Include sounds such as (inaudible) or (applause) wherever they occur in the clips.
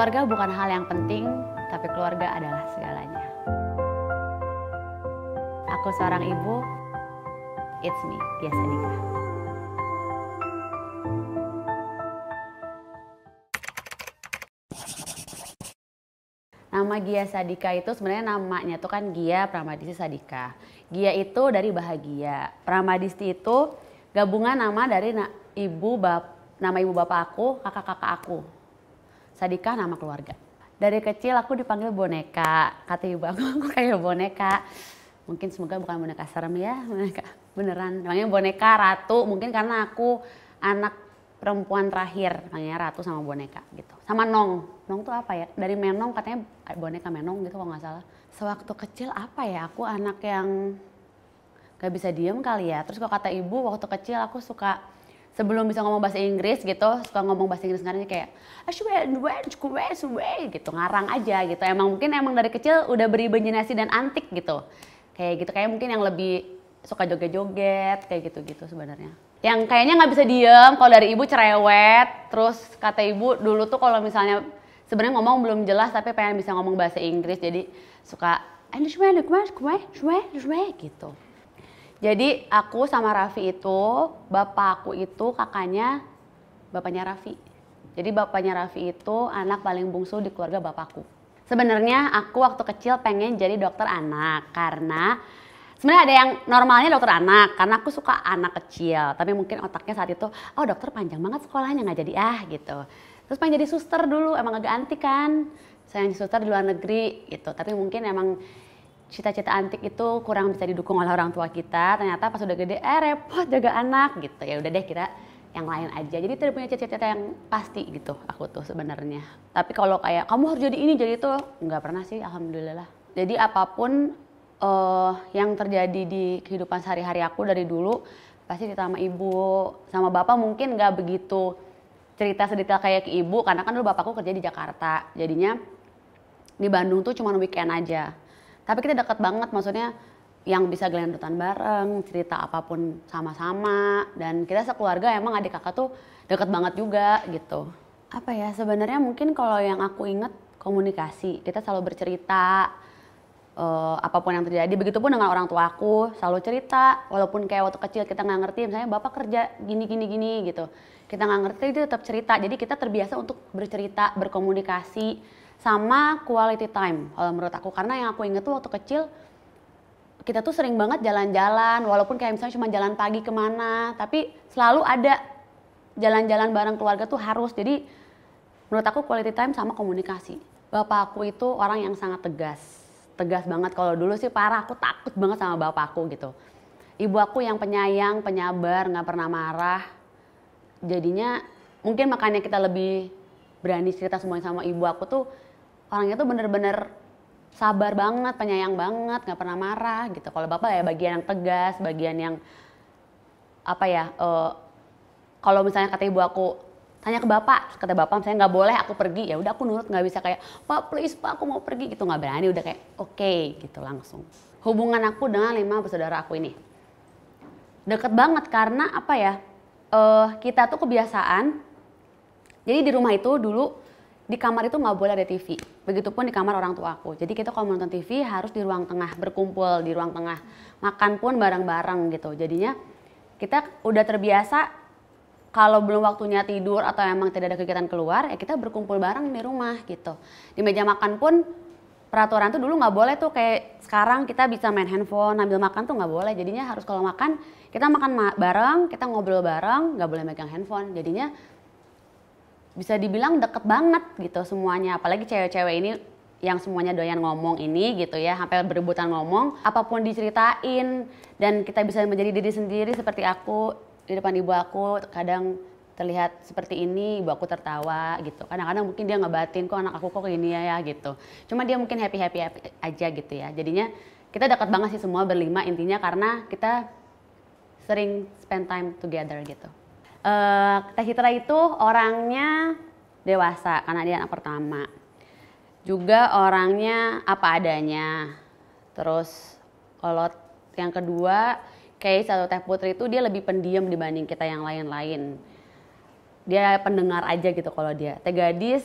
Keluarga bukan hal yang penting, tapi keluarga adalah segalanya. Aku seorang ibu, it's me, biasa nikah. Nama Gia Sadika itu sebenarnya namanya tuh kan Gia Pramadisti Sadika. Gia itu dari bahagia. Pramadisti itu gabungan nama dari na ibu bap nama ibu bapak aku, kakak-kakak aku. Sadika nama keluarga. Dari kecil aku dipanggil boneka, kata ibu aku, (laughs) aku kayak boneka. Mungkin semoga bukan boneka serem ya, boneka beneran. Namanya boneka ratu, mungkin karena aku anak perempuan terakhir, namanya ratu sama boneka gitu. Sama nong, nong tuh apa ya? Dari menong katanya boneka menong gitu kalau nggak salah. Sewaktu kecil apa ya, aku anak yang gak bisa diem kali ya. Terus kalau kata ibu waktu kecil aku suka sebelum bisa ngomong bahasa Inggris gitu suka ngomong bahasa Inggris ngarang kayak ah, gitu ngarang aja gitu emang mungkin emang dari kecil udah berimajinasi dan antik gitu kayak gitu kayak mungkin yang lebih suka joget-joget kayak gitu-gitu sebenarnya yang kayaknya nggak bisa diem kalau dari ibu cerewet terus kata ibu dulu tuh kalau misalnya sebenarnya ngomong belum jelas tapi pengen bisa ngomong bahasa Inggris jadi suka gitu jadi aku sama Raffi itu, bapak aku itu kakaknya bapaknya Raffi. Jadi bapaknya Raffi itu anak paling bungsu di keluarga bapakku. Sebenarnya aku waktu kecil pengen jadi dokter anak karena sebenarnya ada yang normalnya dokter anak karena aku suka anak kecil tapi mungkin otaknya saat itu oh dokter panjang banget sekolahnya nggak jadi ah gitu terus pengen jadi suster dulu emang agak anti kan saya suster di luar negeri gitu tapi mungkin emang cita-cita antik itu kurang bisa didukung oleh orang tua kita ternyata pas udah gede eh repot jaga anak gitu ya udah deh kita yang lain aja jadi tidak punya cita-cita yang pasti gitu aku tuh sebenarnya tapi kalau kayak kamu harus jadi ini jadi itu nggak pernah sih alhamdulillah jadi apapun uh, yang terjadi di kehidupan sehari-hari aku dari dulu pasti cerita sama ibu sama bapak mungkin nggak begitu cerita sedetail kayak ke ibu karena kan dulu bapakku kerja di Jakarta jadinya di Bandung tuh cuma weekend aja tapi kita deket banget maksudnya yang bisa gelendutan bareng, cerita apapun sama-sama dan kita sekeluarga emang adik kakak tuh deket banget juga gitu. Apa ya sebenarnya mungkin kalau yang aku inget komunikasi, kita selalu bercerita uh, apapun yang terjadi. Begitupun dengan orang tua aku selalu cerita walaupun kayak waktu kecil kita nggak ngerti misalnya bapak kerja gini gini gini gitu. Kita nggak ngerti itu tetap cerita. Jadi kita terbiasa untuk bercerita, berkomunikasi sama quality time kalau menurut aku karena yang aku inget tuh waktu kecil kita tuh sering banget jalan-jalan walaupun kayak misalnya cuma jalan pagi kemana tapi selalu ada jalan-jalan bareng keluarga tuh harus jadi menurut aku quality time sama komunikasi bapak aku itu orang yang sangat tegas tegas banget kalau dulu sih parah aku takut banget sama bapak aku gitu ibu aku yang penyayang penyabar nggak pernah marah jadinya mungkin makanya kita lebih berani cerita semuanya sama ibu aku tuh orangnya tuh bener-bener sabar banget, penyayang banget, nggak pernah marah gitu. Kalau bapak ya bagian yang tegas, bagian yang apa ya? Uh, kalau misalnya kata ibu aku tanya ke bapak, kata bapak saya nggak boleh aku pergi, ya udah aku nurut nggak bisa kayak pak please pak aku mau pergi gitu nggak berani, udah kayak oke okay, gitu langsung. Hubungan aku dengan lima bersaudara aku ini deket banget karena apa ya? Uh, kita tuh kebiasaan. Jadi di rumah itu dulu di kamar itu nggak boleh ada TV. Begitupun di kamar orang tua aku. Jadi kita kalau nonton TV harus di ruang tengah, berkumpul di ruang tengah. Makan pun bareng-bareng gitu. Jadinya kita udah terbiasa kalau belum waktunya tidur atau emang tidak ada kegiatan keluar, ya kita berkumpul bareng di rumah gitu. Di meja makan pun peraturan tuh dulu nggak boleh tuh kayak sekarang kita bisa main handphone ambil makan tuh nggak boleh. Jadinya harus kalau makan kita makan bareng, kita ngobrol bareng, nggak boleh megang handphone. Jadinya bisa dibilang deket banget gitu semuanya apalagi cewek-cewek ini yang semuanya doyan ngomong ini gitu ya sampai berebutan ngomong apapun diceritain dan kita bisa menjadi diri sendiri seperti aku di depan ibu aku kadang terlihat seperti ini ibu aku tertawa gitu kadang-kadang mungkin dia ngebatin kok anak aku kok ini ya, ya gitu cuma dia mungkin happy happy aja gitu ya jadinya kita dekat banget sih semua berlima intinya karena kita sering spend time together gitu Uh, Teh Citra itu orangnya dewasa karena dia anak pertama. Juga orangnya apa adanya. Terus kalau yang kedua, kayak satu Teh Putri itu dia lebih pendiam dibanding kita yang lain-lain. Dia pendengar aja gitu kalau dia. Teh Gadis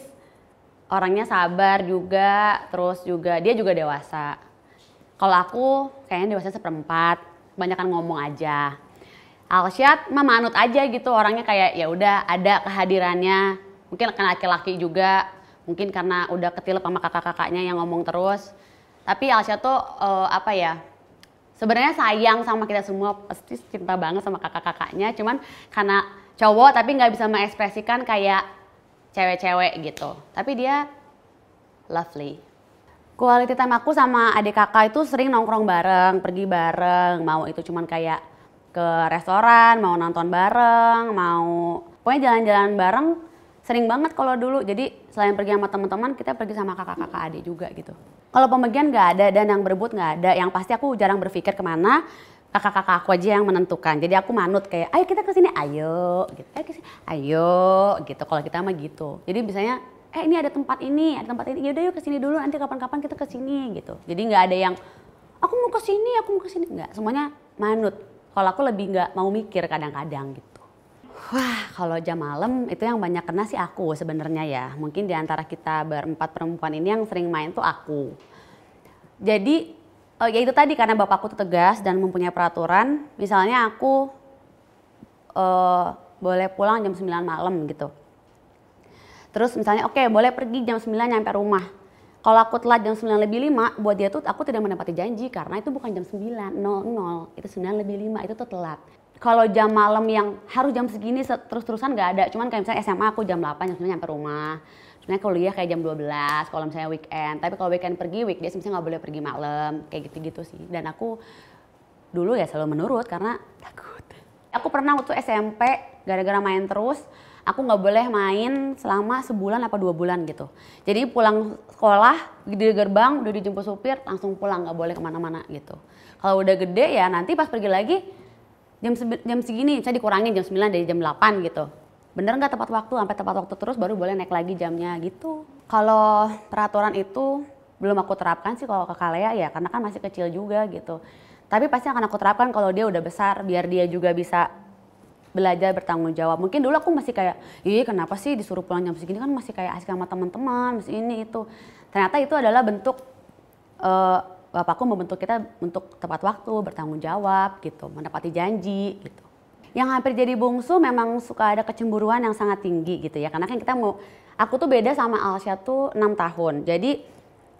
orangnya sabar juga, terus juga dia juga dewasa. Kalau aku kayaknya dewasa seperempat, kebanyakan ngomong aja Alsyad mah manut aja gitu orangnya kayak ya udah ada kehadirannya mungkin karena laki-laki juga mungkin karena udah ketilep sama kakak-kakaknya yang ngomong terus tapi Alsyad tuh uh, apa ya sebenarnya sayang sama kita semua pasti cinta banget sama kakak-kakaknya cuman karena cowok tapi nggak bisa mengekspresikan kayak cewek-cewek gitu tapi dia lovely Kualitas time aku sama adik kakak itu sering nongkrong bareng pergi bareng mau itu cuman kayak ke restoran, mau nonton bareng, mau pokoknya jalan-jalan bareng sering banget kalau dulu. Jadi selain pergi sama teman-teman, kita pergi sama kakak-kakak adik juga gitu. Kalau pembagian nggak ada dan yang berebut nggak ada, yang pasti aku jarang berpikir kemana kakak-kakak aku aja yang menentukan. Jadi aku manut kayak, ayo kita ke sini, ayo, gitu. Ayo, kesini, ayo, gitu. Kalau kita mah gitu. Jadi biasanya, eh ini ada tempat ini, ada tempat ini. Yaudah yuk ke sini dulu, nanti kapan-kapan kita ke sini, gitu. Jadi nggak ada yang, aku mau ke sini aku mau ke sini Nggak, semuanya manut. Kalau aku lebih nggak mau mikir kadang-kadang gitu. Wah, kalau jam malam itu yang banyak kena sih aku sebenarnya ya. Mungkin di antara kita berempat perempuan ini yang sering main tuh aku. Jadi oh ya itu tadi karena bapakku tuh tegas dan mempunyai peraturan, misalnya aku uh, boleh pulang jam 9 malam gitu. Terus misalnya oke okay, boleh pergi jam 9 nyampe rumah. Kalau aku telat jam 9 lebih 5, buat dia tuh aku tidak mendapati janji karena itu bukan jam 9, 00, itu 9 lebih 5, itu tuh telat. Kalau jam malam yang harus jam segini terus-terusan nggak ada, cuman kayak misalnya SMA aku jam 8, jam 9 nyampe rumah. Sebenarnya kuliah kayak jam 12, kalau misalnya weekend. Tapi kalau weekend pergi, weekend misalnya nggak boleh pergi malam, kayak gitu-gitu sih. Dan aku dulu ya selalu menurut karena takut. Aku pernah waktu SMP gara-gara main terus, aku nggak boleh main selama sebulan apa dua bulan gitu. Jadi pulang sekolah di gerbang udah dijemput supir langsung pulang nggak boleh kemana-mana gitu. Kalau udah gede ya nanti pas pergi lagi jam jam segini saya dikurangin jam 9 dari jam 8 gitu. Bener nggak tepat waktu sampai tepat waktu terus baru boleh naik lagi jamnya gitu. Kalau peraturan itu belum aku terapkan sih kalau ke Kalea ya karena kan masih kecil juga gitu. Tapi pasti akan aku terapkan kalau dia udah besar biar dia juga bisa belajar bertanggung jawab. Mungkin dulu aku masih kayak, iya kenapa sih disuruh pulang jam segini kan masih kayak asik sama teman-teman, masih ini itu. Ternyata itu adalah bentuk uh, bapakku membentuk kita untuk tepat waktu, bertanggung jawab gitu, menepati janji gitu. Yang hampir jadi bungsu memang suka ada kecemburuan yang sangat tinggi gitu ya. Karena kan kita mau, aku tuh beda sama Alsha tuh enam tahun. Jadi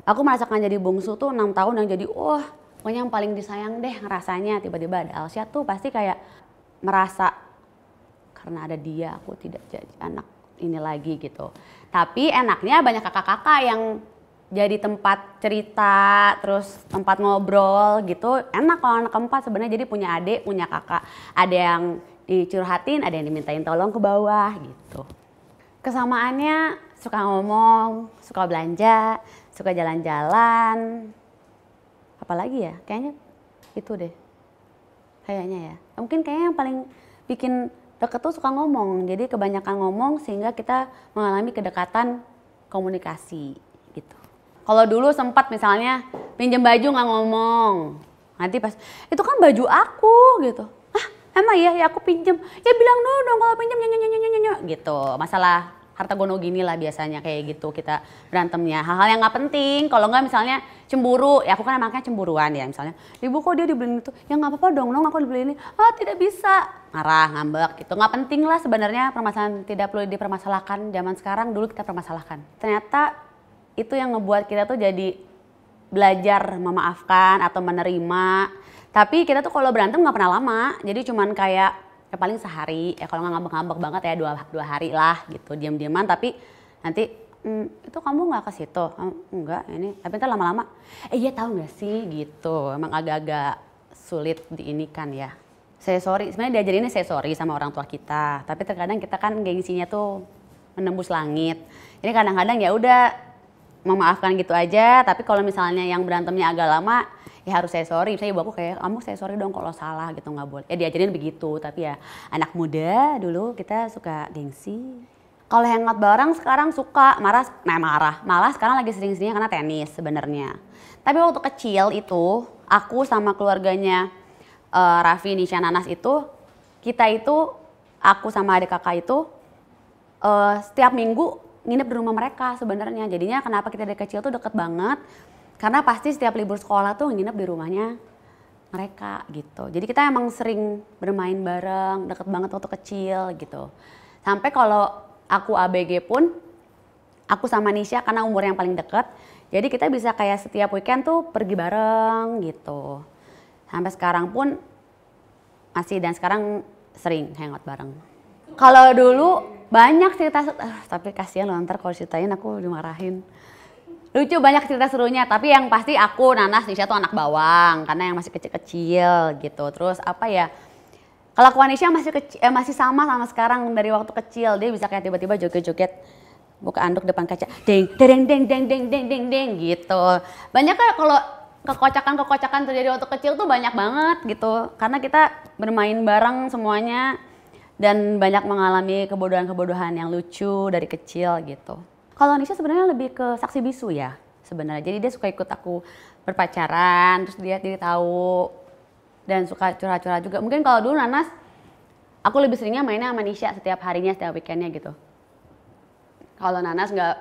aku merasakan jadi bungsu tuh enam tahun yang jadi, wah oh, pokoknya yang paling disayang deh rasanya tiba-tiba ada Alsya tuh pasti kayak merasa karena ada dia aku tidak jadi anak ini lagi gitu. Tapi enaknya banyak kakak-kakak yang jadi tempat cerita, terus tempat ngobrol gitu. Enak kalau anak keempat sebenarnya jadi punya adik, punya kakak. Ada yang dicurhatin, ada yang dimintain tolong ke bawah gitu. Kesamaannya suka ngomong, suka belanja, suka jalan-jalan. Apalagi ya? Kayaknya itu deh. Kayaknya ya. Mungkin kayaknya yang paling bikin deket tuh suka ngomong. Jadi kebanyakan ngomong sehingga kita mengalami kedekatan komunikasi gitu. Kalau dulu sempat misalnya pinjam baju nggak ngomong. Nanti pas itu kan baju aku gitu. Ah, emang iya ya aku pinjam, Ya bilang dulu dong kalau pinjam nyonya nyonya nyonya gitu. Masalah Harta gini lah biasanya kayak gitu kita berantemnya. Hal-hal yang nggak penting. Kalau nggak misalnya cemburu, ya aku kan emangnya cemburuan ya misalnya. Ibu kok dia dibeliin itu? Ya nggak apa-apa dong, dong aku dibeliin ini. Ah tidak bisa. Marah, ngambek gitu. Nggak penting lah sebenarnya permasalahan tidak perlu dipermasalahkan. Zaman sekarang dulu kita permasalahkan. Ternyata itu yang ngebuat kita tuh jadi belajar memaafkan atau menerima. Tapi kita tuh kalau berantem nggak pernah lama. Jadi cuman kayak ya paling sehari ya kalau nggak ngambek-ngambek banget ya dua dua hari lah gitu diam-diaman tapi nanti mm, itu kamu nggak ke situ oh, enggak ini tapi ntar lama-lama eh iya tahu nggak sih gitu emang agak-agak sulit di ini kan ya saya sorry sebenarnya diajarinnya saya sorry sama orang tua kita tapi terkadang kita kan gengsinya tuh menembus langit ini kadang-kadang ya udah memaafkan gitu aja tapi kalau misalnya yang berantemnya agak lama ya harus saya sorry saya ibu aku kayak kamu saya sorry dong kalau salah gitu nggak boleh ya diajarin begitu tapi ya anak muda dulu kita suka gengsi kalau hangout bareng sekarang suka marah nah marah malah sekarang lagi sering-seringnya karena tenis sebenarnya tapi waktu kecil itu aku sama keluarganya uh, Raffi Nisha Nanas itu kita itu aku sama adik kakak itu uh, setiap minggu nginep di rumah mereka sebenarnya jadinya kenapa kita dari kecil tuh deket banget karena pasti setiap libur sekolah tuh nginep di rumahnya mereka gitu. Jadi kita emang sering bermain bareng, deket banget waktu kecil gitu. Sampai kalau aku ABG pun, aku sama Nisha karena umur yang paling deket, jadi kita bisa kayak setiap weekend tuh pergi bareng gitu. Sampai sekarang pun masih dan sekarang sering hangout bareng. Kalau dulu banyak cerita, uh, tapi kasihan loh ntar kalau ceritain aku dimarahin lucu banyak cerita serunya tapi yang pasti aku Nanas Nisha tuh anak bawang karena yang masih kecil-kecil gitu terus apa ya kelakuan Nisha masih kecil, eh, masih sama sama sekarang dari waktu kecil dia bisa kayak tiba-tiba joget-joget buka anduk depan kaca deng deng deng deng deng deng deng deng gitu banyak kan kalau kekocakan-kekocakan terjadi waktu kecil tuh banyak banget gitu karena kita bermain bareng semuanya dan banyak mengalami kebodohan-kebodohan yang lucu dari kecil gitu. Kalau Nisha sebenarnya lebih ke saksi bisu ya sebenarnya. Jadi dia suka ikut aku berpacaran, terus dia jadi tahu dan suka curhat-curhat juga. Mungkin kalau dulu Nanas aku lebih seringnya mainnya sama Nisha setiap harinya, setiap weekendnya gitu. Kalau Nanas nggak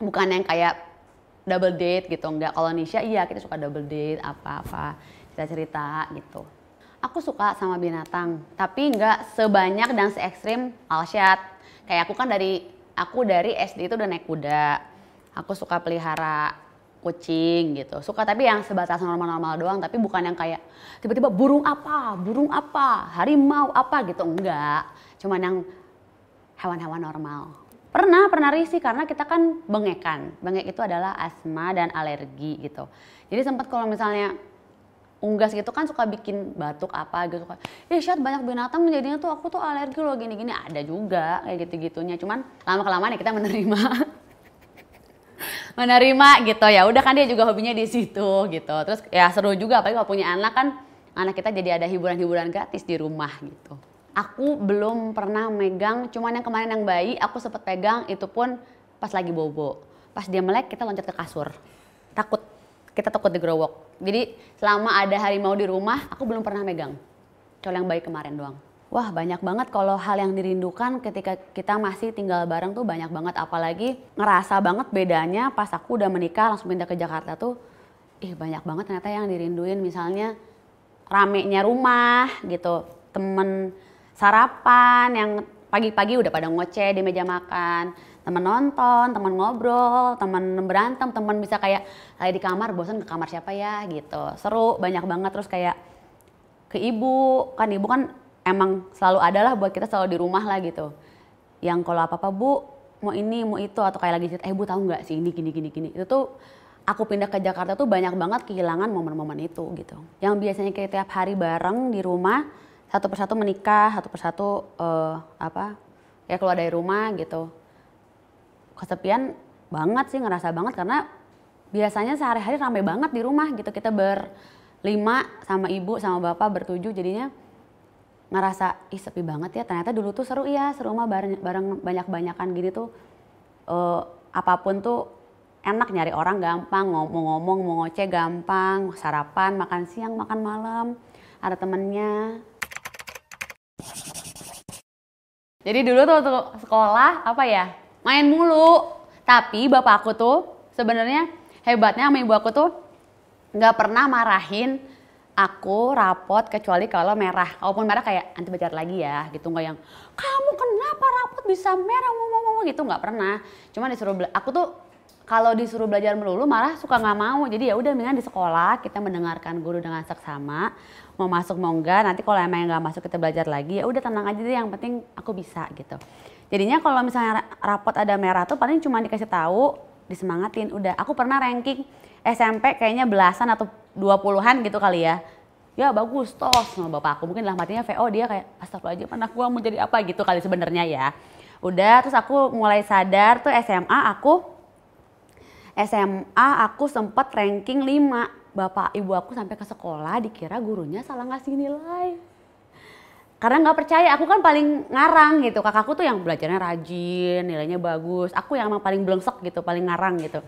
bukan yang kayak double date gitu, nggak. Kalau Nisha iya kita suka double date apa-apa, cerita-cerita gitu. Aku suka sama binatang, tapi nggak sebanyak dan se ekstrim Alshad. Kayak aku kan dari aku dari SD itu udah naik kuda. Aku suka pelihara kucing gitu. Suka tapi yang sebatas normal-normal doang, tapi bukan yang kayak tiba-tiba burung apa, burung apa, harimau apa gitu enggak. Cuman yang hewan-hewan normal. Pernah, pernah risih karena kita kan bengekan. Bengek itu adalah asma dan alergi gitu. Jadi sempat kalau misalnya unggas gitu kan suka bikin batuk apa gitu kan ya syat banyak binatang menjadinya tuh aku tuh alergi loh gini gini ada juga kayak gitu gitunya cuman lama kelamaan ya kita menerima (laughs) menerima gitu ya udah kan dia juga hobinya di situ gitu terus ya seru juga apalagi kalau punya anak kan anak kita jadi ada hiburan-hiburan gratis di rumah gitu aku belum pernah megang cuman yang kemarin yang bayi aku sempet pegang itu pun pas lagi bobo pas dia melek kita loncat ke kasur takut kita takut digerowok. Jadi selama ada harimau di rumah, aku belum pernah megang. Kecuali yang baik kemarin doang. Wah banyak banget kalau hal yang dirindukan ketika kita masih tinggal bareng tuh banyak banget. Apalagi ngerasa banget bedanya pas aku udah menikah langsung pindah ke Jakarta tuh. Ih banyak banget ternyata yang dirinduin misalnya ramenya rumah gitu. Temen sarapan yang pagi-pagi udah pada ngoceh di meja makan teman nonton teman ngobrol teman berantem teman bisa kayak lagi di kamar bosan ke kamar siapa ya gitu seru banyak banget terus kayak ke ibu kan ibu kan emang selalu ada lah buat kita selalu di rumah lah gitu yang kalau apa apa bu mau ini mau itu atau kayak lagi cerita eh bu tahu nggak sih ini gini gini gini itu tuh aku pindah ke Jakarta tuh banyak banget kehilangan momen-momen itu gitu yang biasanya kayak tiap hari bareng di rumah satu persatu menikah satu persatu uh, apa ya keluar dari rumah gitu kesepian banget sih ngerasa banget karena biasanya sehari-hari ramai banget di rumah gitu kita berlima sama ibu sama bapak bertujuh jadinya ngerasa ih sepi banget ya ternyata dulu tuh seru ya seru mah bareng, bareng banyak-banyakan gini tuh uh, apapun tuh enak nyari orang gampang ngomong-ngomong mau ngoceh gampang sarapan makan siang makan malam ada temennya jadi dulu tuh, tuh sekolah apa ya main mulu. Tapi bapak aku tuh sebenarnya hebatnya sama ibu aku tuh nggak pernah marahin aku rapot kecuali kalau merah. Walaupun merah kayak nanti belajar lagi ya gitu nggak yang kamu kenapa rapot bisa merah mau mau mau gitu nggak pernah. Cuma disuruh aku tuh kalau disuruh belajar melulu marah suka nggak mau. Jadi ya udah mendingan di sekolah kita mendengarkan guru dengan seksama. Mau masuk mau enggak nanti kalau emang nggak masuk kita belajar lagi ya udah tenang aja deh yang penting aku bisa gitu. Jadinya kalau misalnya rapot ada merah tuh paling cuma dikasih tahu, disemangatin. Udah, aku pernah ranking SMP kayaknya belasan atau dua puluhan gitu kali ya. Ya bagus, toh sama bapak aku. Mungkin lah matinya VO dia kayak, astagfirullah anak gua mau jadi apa gitu kali sebenarnya ya. Udah, terus aku mulai sadar tuh SMA aku, SMA aku sempet ranking 5. Bapak ibu aku sampai ke sekolah dikira gurunya salah ngasih nilai karena nggak percaya aku kan paling ngarang gitu kakakku tuh yang belajarnya rajin nilainya bagus aku yang emang paling belengsek gitu paling ngarang gitu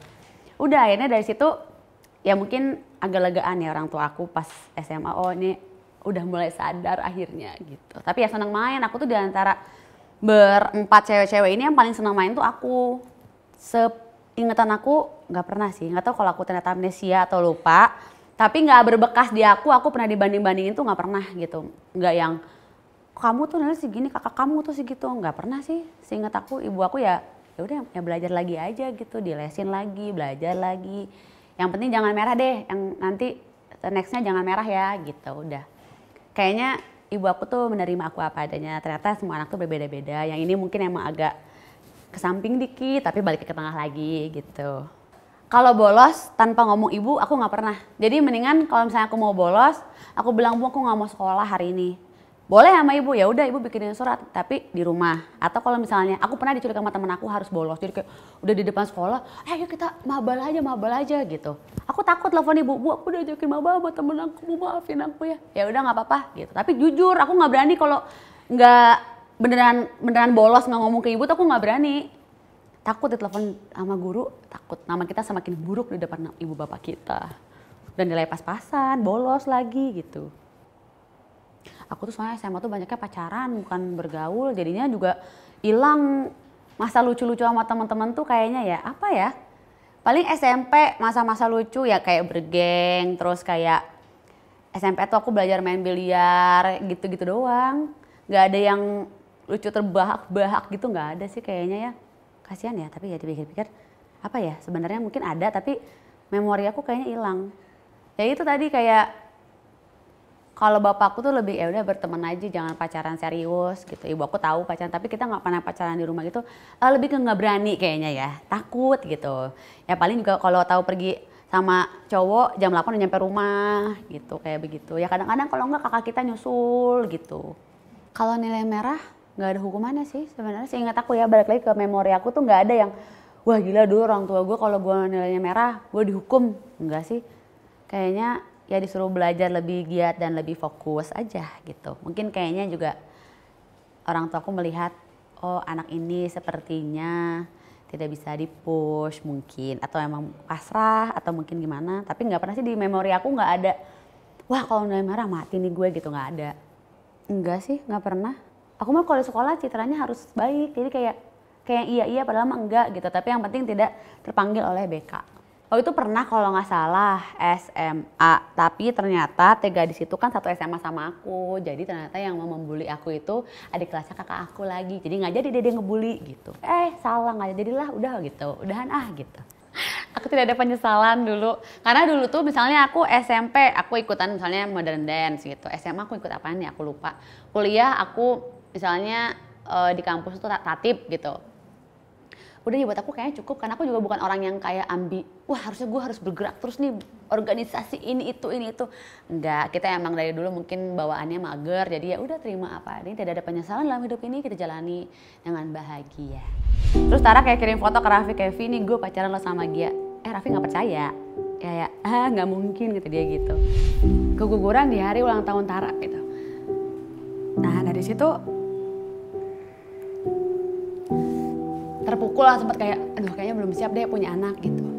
udah akhirnya dari situ ya mungkin agak legaan ya orang tua aku pas SMA oh ini udah mulai sadar akhirnya gitu tapi ya senang main aku tuh diantara berempat cewek-cewek ini yang paling senang main tuh aku seingetan aku nggak pernah sih nggak tahu kalau aku ternyata amnesia atau lupa tapi nggak berbekas di aku aku pernah dibanding bandingin tuh nggak pernah gitu nggak yang kamu tuh nanti segini kakak kamu tuh segitu nggak pernah sih seingat aku ibu aku ya ya udah ya belajar lagi aja gitu dilesin lagi belajar lagi yang penting jangan merah deh yang nanti nextnya jangan merah ya gitu udah kayaknya ibu aku tuh menerima aku apa adanya ternyata semua anak tuh berbeda-beda yang ini mungkin emang agak ke samping dikit tapi balik ke tengah lagi gitu kalau bolos tanpa ngomong ibu aku nggak pernah jadi mendingan kalau misalnya aku mau bolos aku bilang bu aku nggak mau sekolah hari ini boleh sama ibu ya udah ibu bikinin surat tapi di rumah atau kalau misalnya aku pernah diculik sama temen aku harus bolos jadi kayak udah di depan sekolah eh, ayo kita mabal aja mabal aja gitu aku takut telepon ibu bu aku udah ajakin mabal buat temen aku bu maafin aku ya ya udah nggak apa-apa gitu tapi jujur aku nggak berani kalau nggak beneran beneran bolos nggak ngomong ke ibu tuh aku nggak berani takut ditelepon sama guru takut nama kita semakin buruk di depan ibu bapak kita dan nilai pas-pasan bolos lagi gitu aku tuh soalnya SMA tuh banyaknya pacaran bukan bergaul jadinya juga hilang masa lucu-lucu sama teman-teman tuh kayaknya ya apa ya paling SMP masa-masa lucu ya kayak bergeng terus kayak SMP tuh aku belajar main biliar gitu-gitu doang nggak ada yang lucu terbahak-bahak gitu nggak ada sih kayaknya ya kasihan ya tapi ya dipikir-pikir apa ya sebenarnya mungkin ada tapi memori aku kayaknya hilang ya itu tadi kayak kalau bapakku tuh lebih ya udah berteman aja jangan pacaran serius gitu ibu aku tahu pacaran tapi kita nggak pernah pacaran di rumah gitu eh, lebih ke nggak berani kayaknya ya takut gitu ya paling juga kalau tahu pergi sama cowok jam 8 udah nyampe rumah gitu kayak begitu ya kadang-kadang kalau nggak kakak kita nyusul gitu kalau nilai merah nggak ada hukumannya sih sebenarnya sih Ingat aku ya balik lagi ke memori aku tuh nggak ada yang wah gila dulu orang tua gue kalau gue nilainya merah gue dihukum enggak sih kayaknya ya disuruh belajar lebih giat dan lebih fokus aja gitu. Mungkin kayaknya juga orang tua aku melihat oh anak ini sepertinya tidak bisa dipush mungkin atau emang pasrah atau mungkin gimana tapi nggak pernah sih di memori aku nggak ada wah kalau mulai marah mati nih gue gitu nggak ada enggak sih nggak pernah aku mah kalau di sekolah citranya harus baik jadi kayak kayak iya iya padahal mah enggak gitu tapi yang penting tidak terpanggil oleh BK Oh itu pernah kalau nggak salah SMA, tapi ternyata Tega di situ kan satu SMA sama aku. Jadi ternyata yang mau membuli aku itu adik kelasnya kakak aku lagi. Jadi nggak jadi dia, dia ngebully gitu. Eh salah nggak jadilah udah gitu, udahan ah gitu. (laughs) Aku tidak ada penyesalan dulu. Karena dulu tuh misalnya aku SMP, aku ikutan misalnya modern dance gitu. SMA aku ikut apaan ya aku lupa. Kuliah aku misalnya eh, di kampus tuh tatip gitu udah ya buat aku kayaknya cukup karena aku juga bukan orang yang kayak ambi wah harusnya gue harus bergerak terus nih organisasi ini itu ini itu enggak kita emang dari dulu mungkin bawaannya mager jadi ya udah terima apa ini tidak ada penyesalan dalam hidup ini kita jalani dengan bahagia terus Tara kayak kirim foto ke Raffi kayak Vini gue pacaran lo sama Gia eh Raffi nggak percaya ya ya (laughs) ah nggak mungkin gitu dia gitu keguguran di hari ulang tahun Tara gitu nah dari situ terpukul lah sempat kayak aduh kayaknya belum siap deh punya anak gitu